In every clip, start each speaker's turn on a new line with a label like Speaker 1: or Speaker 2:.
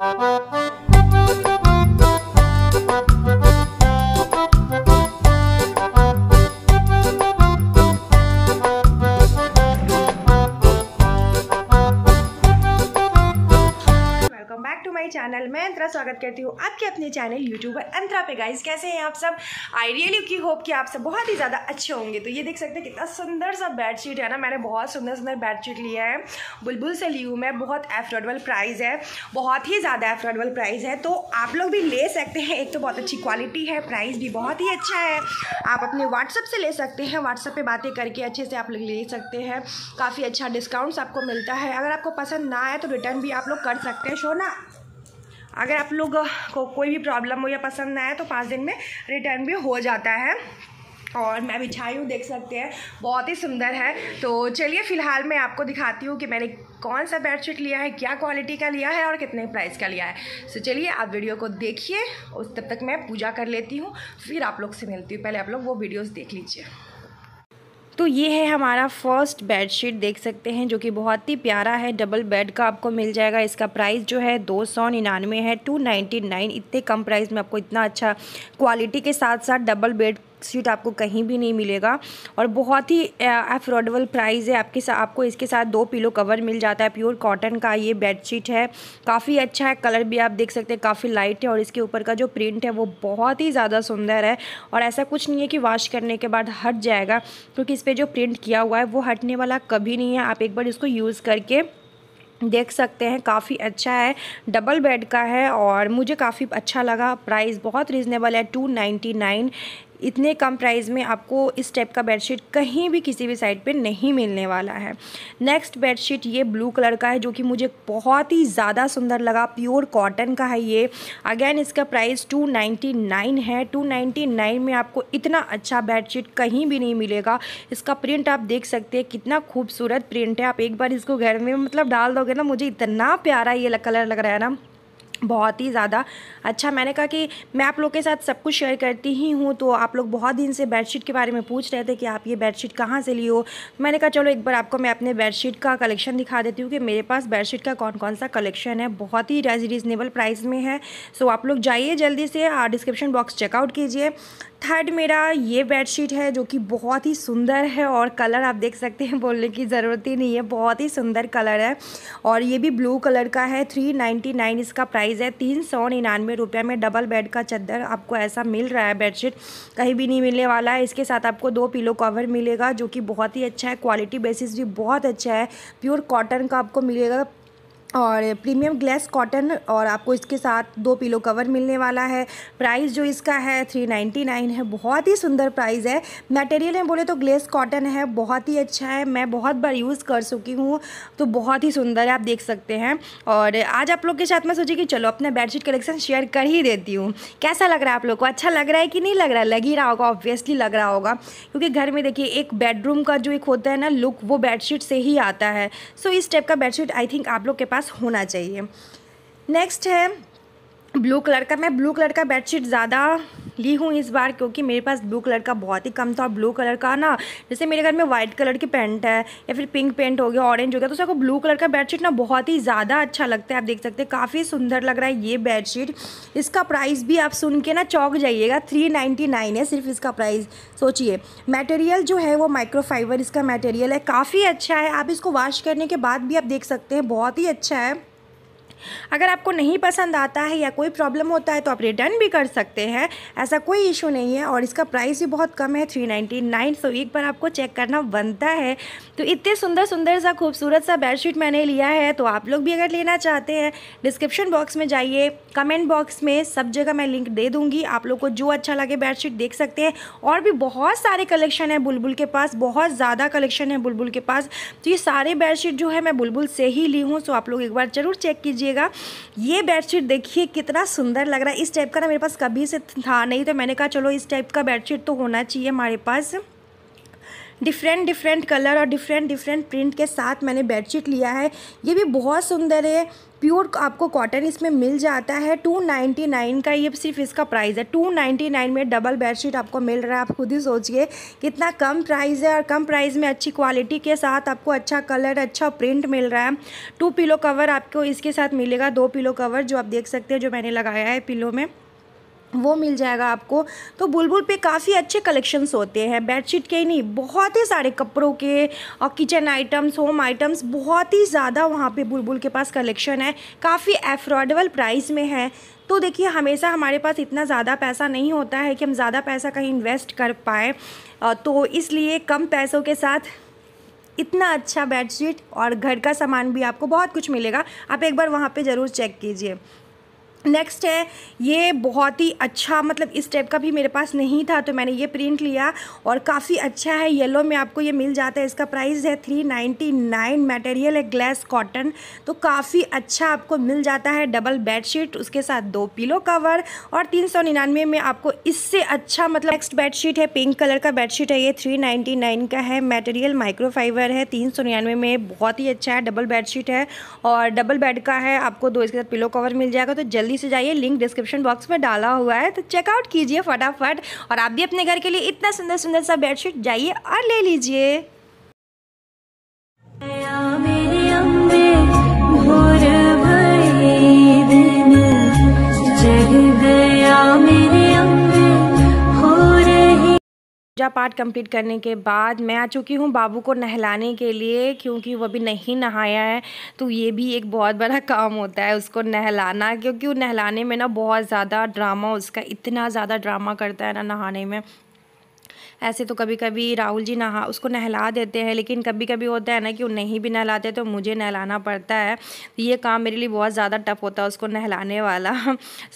Speaker 1: Müzik अंतरा स्वागत करती हूँ आपके अपने चैनल यूट्यूबर अंतरा पे गाइज कैसे हैं आप सब आई रियली की होप कि आप सब बहुत ही ज़्यादा अच्छे होंगे तो ये देख सकते हैं कितना सुंदर सा बेडशीट है ना मैंने बहुत सुंदर सुंदर बेडशीट लिया है बुलबुल से ली हूँ मैं बहुत एफोर्डेबल प्राइस है बहुत ही ज़्यादा एफोर्डेबल प्राइस है तो आप लोग भी ले सकते हैं एक तो बहुत अच्छी क्वालिटी है प्राइस भी बहुत ही अच्छा है आप अपने व्हाट्सअप से ले सकते हैं व्हाट्सअप पर बातें करके अच्छे से आप लोग ले सकते हैं काफ़ी अच्छा डिस्काउंट्स आपको मिलता है अगर आपको पसंद ना आए तो रिटर्न भी आप लोग कर सकते हैं शो ना अगर आप लोग को कोई भी प्रॉब्लम हो या पसंद ना आए तो पाँच दिन में रिटर्न भी हो जाता है और मैं छाई हूँ देख सकते हैं बहुत ही सुंदर है तो चलिए फ़िलहाल मैं आपको दिखाती हूँ कि मैंने कौन सा बेडशीट लिया है क्या क्वालिटी का लिया है और कितने प्राइस का लिया है सो चलिए आप वीडियो को देखिए उस तब तक मैं पूजा कर लेती हूँ फिर आप लोग से मिलती हूँ पहले आप लोग वो वीडियोज़ देख लीजिए तो ये है हमारा फर्स्ट बेड शीट देख सकते हैं जो कि बहुत ही प्यारा है डबल बेड का आपको मिल जाएगा इसका प्राइस जो है दो सौ निन्यानवे है टू नाइन्टी नाइन इतने कम प्राइस में आपको इतना अच्छा क्वालिटी के साथ साथ डबल बेड सूट आपको कहीं भी नहीं मिलेगा और बहुत ही अफोर्डेबल प्राइस है आपके साथ आपको इसके साथ दो पिलो कवर मिल जाता है प्योर कॉटन का ये बेड शीट है काफ़ी अच्छा है कलर भी आप देख सकते हैं काफ़ी लाइट है और इसके ऊपर का जो प्रिंट है वो बहुत ही ज़्यादा सुंदर है और ऐसा कुछ नहीं है कि वॉश करने के बाद हट जाएगा क्योंकि इस पर जो प्रिंट किया हुआ है वो हटने वाला कभी नहीं है आप एक बार इसको यूज़ करके देख सकते हैं काफ़ी अच्छा है डबल बेड का है और मुझे काफ़ी अच्छा लगा प्राइस बहुत रीज़नेबल है टू नाइन्टी नाइन इतने कम प्राइस में आपको इस टाइप का बेडशीट कहीं भी किसी भी साइट पे नहीं मिलने वाला है नेक्स्ट बेडशीट ये ब्लू कलर का है जो कि मुझे बहुत ही ज़्यादा सुंदर लगा प्योर कॉटन का है ये अगेन इसका प्राइस टू है टू में आपको इतना अच्छा बेडशीट कहीं भी नहीं मिलेगा इसका प्रिंट आप देख सकते हैं कितना खूबसूरत प्रिंट है आप एक बार इसको घर में मतलब डाल दोगे ना मुझे इतना प्यारा ये कलर लग रहा है ना बहुत ही ज़्यादा अच्छा मैंने कहा कि मैं आप लोग के साथ सब कुछ शेयर करती ही हूँ तो आप लोग बहुत दिन से बेडशीट के बारे में पूछ रहे थे कि आप ये बेडशीट कहाँ से लियो मैंने कहा चलो एक बार आपको मैं अपने बेडशीट का कलेक्शन दिखा देती हूँ कि मेरे पास बेडशीट का कौन कौन सा कलेक्शन है बहुत ही रीजनेबल प्राइस में है सो आप लोग जाइए जल्दी से डिस्क्रिप्शन बॉक्स चेकआउट कीजिए थर्ड मेरा ये बेडशीट है जो कि बहुत ही सुंदर है और कलर आप देख सकते हैं बोलने की ज़रूरत ही नहीं है बहुत ही सुंदर कलर है और ये भी ब्लू कलर का है थ्री इसका प्राइस है तीन सौ निन्यानवे रुपये में डबल बेड का चद्दर आपको ऐसा मिल रहा है बेडशीट कहीं भी नहीं मिलने वाला है इसके साथ आपको दो पिलो कवर मिलेगा जो कि बहुत ही अच्छा है क्वालिटी बेसिस भी बहुत अच्छा है प्योर कॉटन का आपको मिलेगा और प्रीमियम ग्लेस कॉटन और आपको इसके साथ दो पिलो कवर मिलने वाला है प्राइस जो इसका है थ्री नाइन्टी नाइन है बहुत ही सुंदर प्राइस है मटेरियल में बोले तो ग्लेस कॉटन है बहुत ही अच्छा है मैं बहुत बार यूज़ कर चुकी हूँ तो बहुत ही सुंदर है आप देख सकते हैं और आज आप लोग के साथ मैं सोची कि चलो अपना बेडशीट कलेक्शन शेयर कर ही देती हूँ कैसा लग रहा है आप लोग को अच्छा लग रहा है कि नहीं लग रहा लग ही रहा होगा ऑब्वियसली लग रहा होगा क्योंकि घर में देखिए एक बेडरूम का जो एक होता है ना लुक वो बेडशीट से ही आता है सो इस टाइप का बेडशीट आई थिंक आप लोग के पास पास होना चाहिए नेक्स्ट है ब्लू कलर का मैं ब्लू कलर का बेडशीट ज़्यादा ली हूँ इस बार क्योंकि मेरे पास ब्लू कलर का बहुत ही कम था और ब्लू कलर का ना जैसे मेरे घर में वाइट कलर की पेंट है या फिर पिंक पेंट हो गया ऑरेंज हो गया तो सबको ब्लू कलर का बेडशीट ना बहुत ही ज़्यादा अच्छा लगता है आप देख सकते हैं काफ़ी सुंदर लग रहा है ये बेडशीट इसका प्राइस भी आप सुन के ना चौक जाइएगा थ्री नाइन है सिर्फ इसका प्राइस सोचिए मटेरियल जो है वो माइक्रोफाइबर इसका मटेरियल है काफ़ी अच्छा है आप इसको वॉश करने के बाद भी आप देख सकते हैं बहुत ही अच्छा है अगर आपको नहीं पसंद आता है या कोई प्रॉब्लम होता है तो आप रिटर्न भी कर सकते हैं ऐसा कोई इशू नहीं है और इसका प्राइस भी बहुत कम है थ्री नाइन्टी नाइन सो तो एक बार आपको चेक करना बनता है तो इतने सुंदर सुंदर सा खूबसूरत सा बेडशीट मैंने लिया है तो आप लोग भी अगर लेना चाहते हैं डिस्क्रिप्शन बॉक्स में जाइए कमेंट बॉक्स में सब जगह मैं लिंक दे दूँगी आप लोग को जो अच्छा लगे बेडशीट देख सकते हैं और भी बहुत सारे कलेक्शन है बुलबुल के पास बहुत ज़्यादा कलेक्शन है बुलबुल के पास तो ये सारे बेडशीट जो है मैं बुलबुल से ही ली हूँ सो तो आप लोग एक बार ज़रूर चेक कीजिए लीजिएगा ये बेडशीट देखिए कितना सुंदर लग रहा है इस टाइप का ना मेरे पास कभी से था नहीं तो मैंने कहा चलो इस टाइप का बेडशीट तो होना चाहिए हमारे पास डिफरेंट डिफरेंट कलर और डिफरेंट डिफरेंट प्रिंट के साथ मैंने बेडशीट लिया है ये भी बहुत सुंदर है प्योर आपको कॉटन इसमें मिल जाता है टू नाइन्टी नाइन का ये सिर्फ इसका प्राइस है टू नाइन्टी नाइन में डबल बेडशीट आपको मिल रहा है आप खुद ही सोचिए कितना कम प्राइस है और कम प्राइस में अच्छी क्वालिटी के साथ आपको अच्छा कलर अच्छा प्रिंट मिल रहा है टू पिलो कवर आपको इसके साथ मिलेगा दो पिलो कवर जो आप देख सकते हैं जो मैंने लगाया है पिलो में वो मिल जाएगा आपको तो बुलबुल पे काफ़ी अच्छे कलेक्शंस होते हैं बेडशीट के ही नहीं बहुत ही सारे कपड़ों के और किचन आइटम्स होम आइटम्स बहुत ही ज़्यादा वहाँ पे बुलबुल के पास कलेक्शन है काफ़ी एफोर्डेबल प्राइस में है तो देखिए हमेशा हमारे पास इतना ज़्यादा पैसा नहीं होता है कि हम ज़्यादा पैसा कहीं इन्वेस्ट कर पाएँ तो इसलिए कम पैसों के साथ इतना अच्छा बेड और घर का सामान भी आपको बहुत कुछ मिलेगा आप एक बार वहाँ पर ज़रूर चेक कीजिए नेक्स्ट है ये बहुत ही अच्छा मतलब इस टाइप का भी मेरे पास नहीं था तो मैंने ये प्रिंट लिया और काफ़ी अच्छा है येलो में आपको ये मिल जाता है इसका प्राइस है थ्री नाइन्टी नाइन मटेरियल है ग्लैस कॉटन तो काफ़ी अच्छा आपको मिल जाता है डबल बेडशीट उसके साथ दो पिलो कवर और तीन सौ निन्यानवे में आपको इससे अच्छा मतलब नेक्स्ट बेडशीट है पिंक कलर का बेडशीट है ये थ्री नाइन्टी नाइन का है मेटेरियल माइक्रोफाइबर है तीन सौ निन्यानवे में बहुत ही अच्छा है डबल बेडशीट है और डबल बेड का है आपको दो इसके साथ पिलो कवर मिल जाएगा तो जल्दी जल्दी से जाइए लिंक डिस्क्रिप्शन बॉक्स में डाला हुआ है तो चेकआउट कीजिए फटाफट और आप भी अपने घर के लिए इतना सुंदर सुंदर सा बेडशीट जाइए और ले लीजिए पूजा पाठ कंप्लीट करने के बाद मैं आ चुकी हूँ बाबू को नहलाने के लिए क्योंकि वो अभी नहीं नहाया है तो ये भी एक बहुत बड़ा काम होता है उसको नहलाना क्योंकि वो नहलाने में ना बहुत ज़्यादा ड्रामा उसका इतना ज़्यादा ड्रामा करता है ना नहाने में ऐसे तो कभी कभी राहुल जी नहा उसको नहला देते हैं लेकिन कभी कभी होता है ना कि वो नहीं भी नहलाते तो मुझे नहलाना पड़ता है तो ये काम मेरे लिए बहुत ज़्यादा टफ होता है उसको नहलाने वाला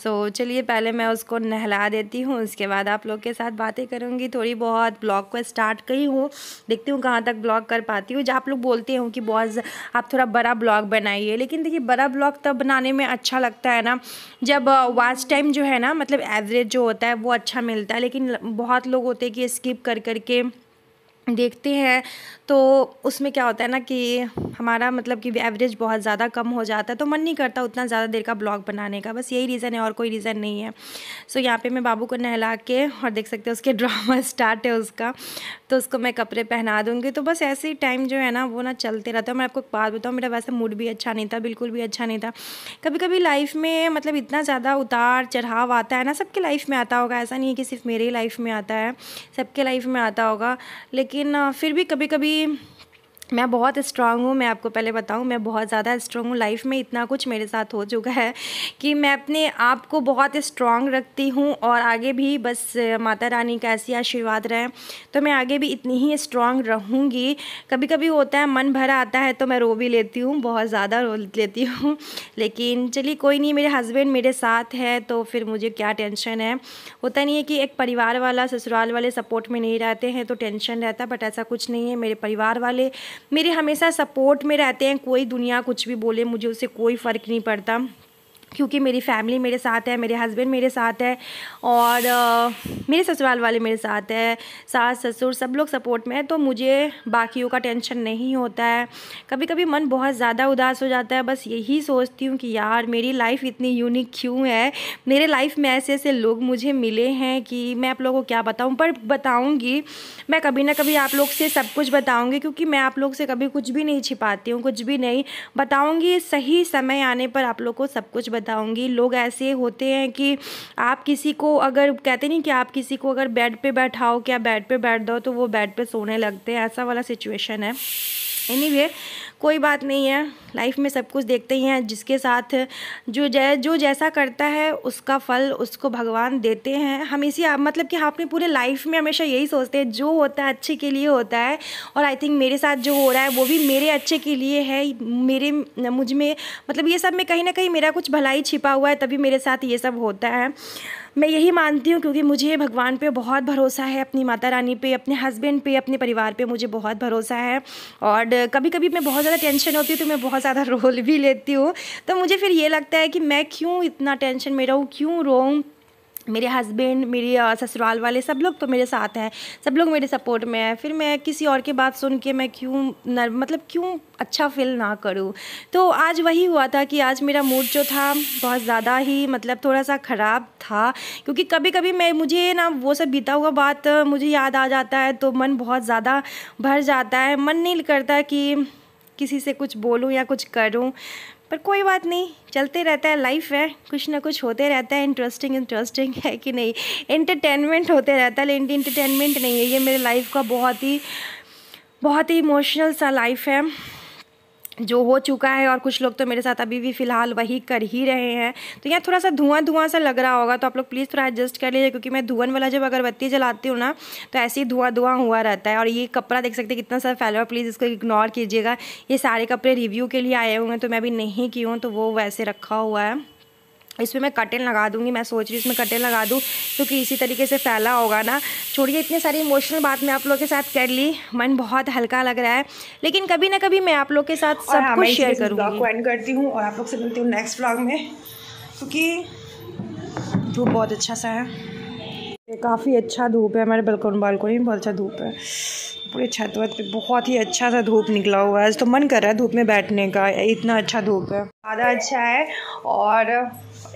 Speaker 1: सो so, चलिए पहले मैं उसको नहला देती हूँ उसके बाद आप लोग के साथ बातें करूँगी थोड़ी बहुत ब्लॉग को स्टार्ट करी हूँ देखती हूँ कहाँ तक ब्लॉग कर पाती हूँ जब आप लोग बोलते हो कि बहुत आप थोड़ा बड़ा ब्लॉग बनाइए लेकिन देखिए बड़ा ब्लॉग तब बनाने में अच्छा लगता है ना जब वाच टाइम जो है ना मतलब एवरेज जो होता है वो अच्छा मिलता है लेकिन बहुत लोग होते हैं कि इसकी स्किप कर करके देखते हैं तो उसमें क्या होता है ना कि हमारा मतलब कि एवरेज बहुत ज़्यादा कम हो जाता है तो मन नहीं करता उतना ज़्यादा देर का ब्लॉग बनाने का बस यही रीज़न है और कोई रीज़न नहीं है सो यहाँ पे मैं बाबू को नहला के और देख सकते हैं उसके ड्रामा स्टार्ट है उसका तो उसको मैं कपड़े पहना दूँगी तो बस ऐसे ही टाइम जो है ना वो ना चलते रहता है मैं आपको बात बताऊँ मेरा वैसे मूड भी अच्छा नहीं था बिल्कुल भी अच्छा नहीं था कभी कभी लाइफ में मतलब इतना ज़्यादा उतार चढ़ाव आता है ना सबके लाइफ में आता होगा ऐसा नहीं है कि सिर्फ मेरे ही लाइफ में आता है सबके लाइफ में आता होगा लेकिन लेकिन फिर भी कभी कभी मैं बहुत स्ट्रांग हूँ मैं आपको पहले बताऊँ मैं बहुत ज़्यादा स्ट्रांग हूँ लाइफ में इतना कुछ मेरे साथ हो चुका है कि मैं अपने आप को बहुत स्ट्रांग रखती हूँ और आगे भी बस माता रानी का ऐसी आशीर्वाद रहे तो मैं आगे भी इतनी ही स्ट्रांग रहूँगी कभी कभी होता है मन भरा आता है तो मैं रो भी लेती हूँ बहुत ज़्यादा रो लेती हूँ लेकिन चलिए कोई नहीं मेरे हस्बैंड मेरे साथ है तो फिर मुझे क्या टेंशन है होता नहीं है कि एक परिवार वाला ससुराल वाले सपोर्ट में नहीं रहते हैं तो टेंशन रहता बट ऐसा कुछ नहीं है मेरे परिवार वाले मेरे हमेशा सपोर्ट में रहते हैं कोई दुनिया कुछ भी बोले मुझे उससे कोई फ़र्क नहीं पड़ता क्योंकि मेरी फैमिली मेरे साथ है मेरे हस्बैंड मेरे साथ है और आ, मेरे ससुराल वाले मेरे साथ है सास ससुर सब लोग सपोर्ट में है तो मुझे बाकियों का टेंशन नहीं होता है कभी कभी मन बहुत ज़्यादा उदास हो जाता है बस यही सोचती हूँ कि यार मेरी लाइफ़ इतनी यूनिक क्यों है मेरे लाइफ में ऐसे ऐसे लोग मुझे मिले हैं कि मैं आप लोगों को क्या बताऊँ पर बताऊँगी मैं कभी ना कभी आप लोग से सब कुछ बताऊँगी क्योंकि मैं आप लोग से कभी कुछ भी नहीं छिपाती हूँ कुछ भी नहीं बताऊँगी सही समय आने पर आप लोग को सब कुछ बता बताऊंगी लोग ऐसे होते हैं कि आप किसी को अगर कहते नहीं कि आप किसी को अगर बेड पे बैठाओ क्या बेड पे बैठ दो तो वो बेड पे सोने लगते हैं ऐसा वाला सिचुएशन है एनी anyway, कोई बात नहीं है लाइफ में सब कुछ देखते ही हैं जिसके साथ जो जै जो जैसा करता है उसका फल उसको भगवान देते हैं हम इसी मतलब कि हम अपनी पूरे लाइफ में हमेशा यही सोचते हैं जो होता है अच्छे के लिए होता है और आई थिंक मेरे साथ जो हो रहा है वो भी मेरे अच्छे के लिए है मेरे मुझ में मतलब ये सब में कहीं ना कहीं मेरा कुछ भलाई छिपा हुआ है तभी मेरे साथ ये सब होता है मैं यही मानती हूँ क्योंकि मुझे भगवान पे बहुत भरोसा है अपनी माता रानी पे अपने हस्बैंड पे अपने परिवार पे मुझे बहुत भरोसा है और कभी कभी मैं बहुत ज़्यादा टेंशन होती हूँ तो मैं बहुत ज़्यादा रोल भी लेती हूँ तो मुझे फिर ये लगता है कि मैं क्यों इतना टेंशन में रहूँ क्यों रोऊँ मेरे हस्बैंड मेरे ससुराल वाले सब लोग तो मेरे साथ हैं सब लोग मेरे सपोर्ट में हैं फिर मैं किसी और की बात सुन के मैं क्यों नर मतलब क्यों अच्छा फील ना करूँ तो आज वही हुआ था कि आज मेरा मूड जो था बहुत ज़्यादा ही मतलब थोड़ा सा ख़राब था क्योंकि कभी कभी मैं मुझे ना वो सब बीता हुआ बात मुझे याद आ जाता है तो मन बहुत ज़्यादा भर जाता है मन नहीं करता कि किसी से कुछ बोलूँ या कुछ करूँ पर कोई बात नहीं चलते रहता है लाइफ है कुछ ना कुछ होते रहता है इंटरेस्टिंग इंटरेस्टिंग है कि नहीं एंटरटेनमेंट होते रहता है लेकिन इंटरटेनमेंट नहीं है ये मेरे लाइफ का बहुत ही बहुत ही इमोशनल सा लाइफ है जो हो चुका है और कुछ लोग तो मेरे साथ अभी भी फ़िलहाल वही कर ही रहे हैं तो यहाँ थोड़ा सा धुआं धुआं सा लग रहा होगा तो आप लोग प्लीज़ थोड़ा एडजस्ट कर लीजिए क्योंकि मैं धुआं वाला जब अगरबत्ती जलाती हूँ ना तो ऐसे ही धुआं धुआं हुआ रहता है और ये कपड़ा देख सकते कितना सारा फैला हुआ प्लीज़ इसको इग्नोर कीजिएगा ये सारे कपड़े रिव्यू के लिए आए हुए हैं तो मैं अभी नहीं की हूँ तो वो वैसे रखा हुआ है इसमें मैं कटेन लगा दूंगी मैं सोच रही हूँ इसमें कटेन लगा दूँ क्योंकि इसी तरीके से फैला होगा ना छोड़िए इतनी सारी इमोशनल बात मैं आप लोग के साथ कर ली मन बहुत हल्का लग रहा है लेकिन कभी ना कभी मैं आप लोग के साथ सब हाँ, कुछ शेयर करूँगी एंड करती हूँ और आप लोग से मिलती हूँ नेक्स्ट ब्लॉग में क्योंकि धूप बहुत अच्छा सा है ये काफ़ी अच्छा धूप है हमारे बलकोन बालकोनी में बहुत अच्छा धूप है पूरी छत वत पे बहुत ही अच्छा सा धूप निकला हुआ है आज तो मन कर रहा है धूप में बैठने का इतना अच्छा धूप है ज़्यादा अच्छा है और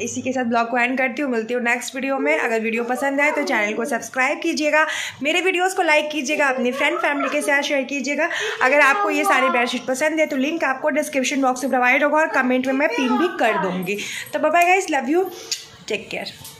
Speaker 1: इसी के साथ ब्लॉग को एंड करती हूँ मिलती हूँ नेक्स्ट वीडियो में अगर वीडियो पसंद आए तो चैनल को सब्सक्राइब कीजिएगा मेरे वीडियोस को लाइक कीजिएगा अपनी फ्रेंड फैमिली के साथ शेयर कीजिएगा अगर आपको ये सारी बेडशीट पसंद है तो लिंक आपको डिस्क्रिप्शन बॉक्स में प्रोवाइड होगा और कमेंट में मैं पिन भी कर दूँगी तो bye bye guys love you take care